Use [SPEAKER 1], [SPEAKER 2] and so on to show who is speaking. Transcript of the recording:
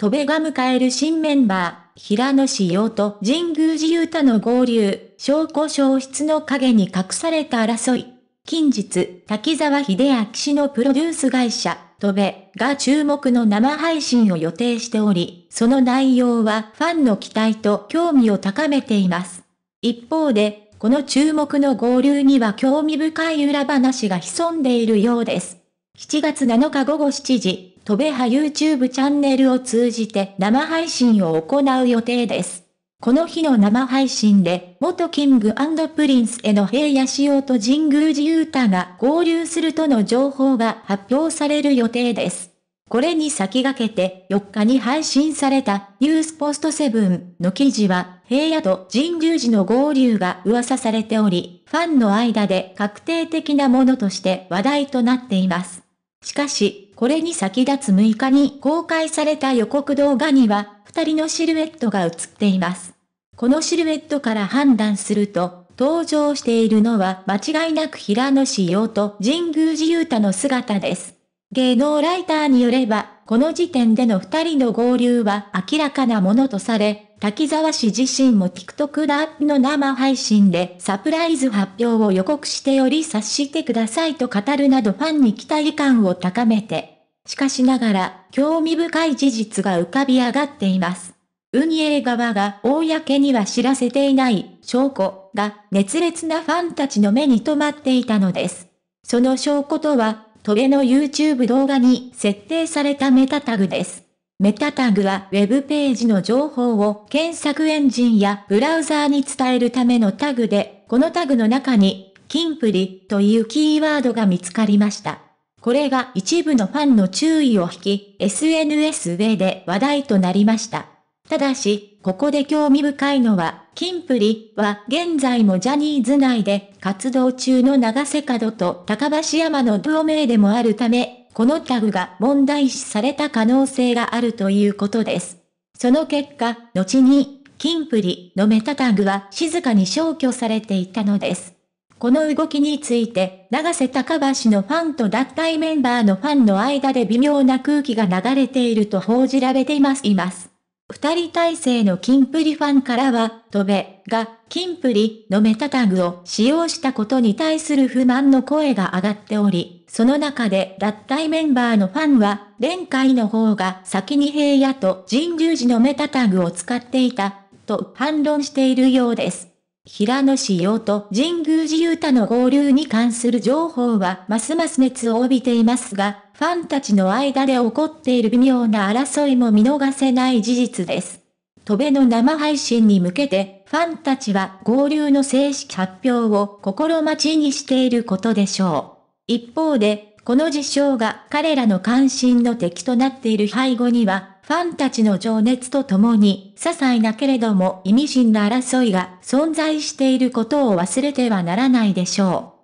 [SPEAKER 1] 戸部が迎える新メンバー、平野志陽と神宮寺雄太の合流、証拠消失の陰に隠された争い。近日、滝沢秀明氏のプロデュース会社、戸部が注目の生配信を予定しており、その内容はファンの期待と興味を高めています。一方で、この注目の合流には興味深い裏話が潜んでいるようです。7月7日午後7時、戸部派 YouTube チャンネルを通じて生配信を行う予定です。この日の生配信で、元キングプリンスへの平野仕様と神宮寺勇太が合流するとの情報が発表される予定です。これに先駆けて4日に配信されたニュースポストセブンの記事は平野と神宮寺の合流が噂されており、ファンの間で確定的なものとして話題となっています。しかし、これに先立つ6日に公開された予告動画には、二人のシルエットが映っています。このシルエットから判断すると、登場しているのは間違いなく平野志陽と神宮寺勇太の姿です。芸能ライターによれば、この時点での二人の合流は明らかなものとされ、滝沢氏自身も TikTok ラップの生配信でサプライズ発表を予告しており察してくださいと語るなどファンに期待感を高めて、しかしながら興味深い事実が浮かび上がっています。運営側が公には知らせていない証拠が熱烈なファンたちの目に留まっていたのです。その証拠とは、トゲの YouTube 動画に設定されたメタタグです。メタタグは Web ページの情報を検索エンジンやブラウザーに伝えるためのタグで、このタグの中に、キンプリというキーワードが見つかりました。これが一部のファンの注意を引き、SNS 上で話題となりました。ただし、ここで興味深いのは、キンプリは現在もジャニーズ内で活動中の長瀬角と高橋山の同盟でもあるため、このタグが問題視された可能性があるということです。その結果、後に、キンプリのメタタグは静かに消去されていたのです。この動きについて、長瀬高橋のファンと脱退メンバーのファンの間で微妙な空気が流れていると報じられています。います。二人体制のキンプリファンからは、戸部が、キンプリのメタタグを使用したことに対する不満の声が上がっており、その中で脱退メンバーのファンは、連会の方が先に平野と神宮寺のメタタグを使っていた、と反論しているようです。平野志陽と神宮寺雄太の合流に関する情報はますます熱を帯びていますが、ファンたちの間で起こっている微妙な争いも見逃せない事実です。戸辺の生配信に向けて、ファンたちは合流の正式発表を心待ちにしていることでしょう。一方で、この事象が彼らの関心の敵となっている背後には、ファンたちの情熱とともに、些細なけれども意味深な争いが存在していることを忘れてはならないでしょう。